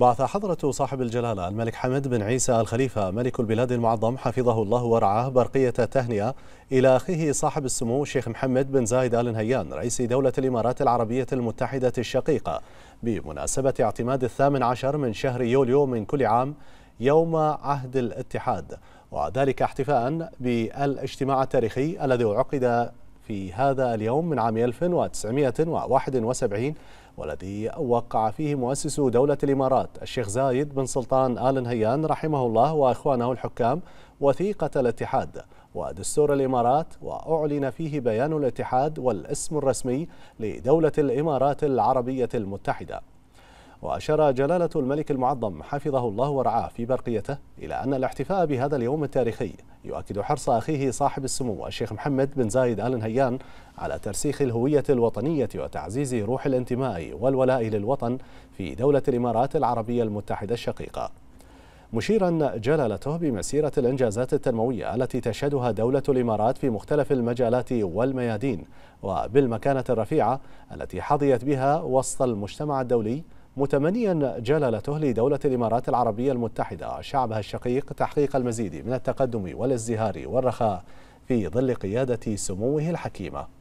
بعث حضرة صاحب الجلالة الملك حمد بن عيسى الخليفة ملك البلاد المعظم حفظه الله ورعاه برقية تهنئة إلى أخيه صاحب السمو الشيخ محمد بن زايد آل نهيان رئيس دولة الإمارات العربية المتحدة الشقيقة بمناسبة اعتماد الثامن عشر من شهر يوليو من كل عام يوم عهد الاتحاد وذلك احتفاء بالاجتماع التاريخي الذي عقد في هذا اليوم من عام 1971 والذي وقع فيه مؤسس دولة الإمارات الشيخ زايد بن سلطان آل نهيان رحمه الله وإخوانه الحكام وثيقة الاتحاد ودستور الإمارات وأعلن فيه بيان الاتحاد والاسم الرسمي لدولة الإمارات العربية المتحدة وأشار جلالة الملك المعظم حفظه الله ورعاه في برقيته إلى أن الاحتفاء بهذا اليوم التاريخي يؤكد حرص أخيه صاحب السمو الشيخ محمد بن زايد آل نهيان على ترسيخ الهوية الوطنية وتعزيز روح الانتماء والولاء للوطن في دولة الإمارات العربية المتحدة الشقيقة مشيرا جلالته بمسيرة الإنجازات التنموية التي تشهدها دولة الإمارات في مختلف المجالات والميادين وبالمكانة الرفيعة التي حظيت بها وسط المجتمع الدولي متمنيا جلالته لدولة الإمارات العربية المتحدة شعبها الشقيق تحقيق المزيد من التقدم والازدهار والرخاء في ظل قيادة سموه الحكيمة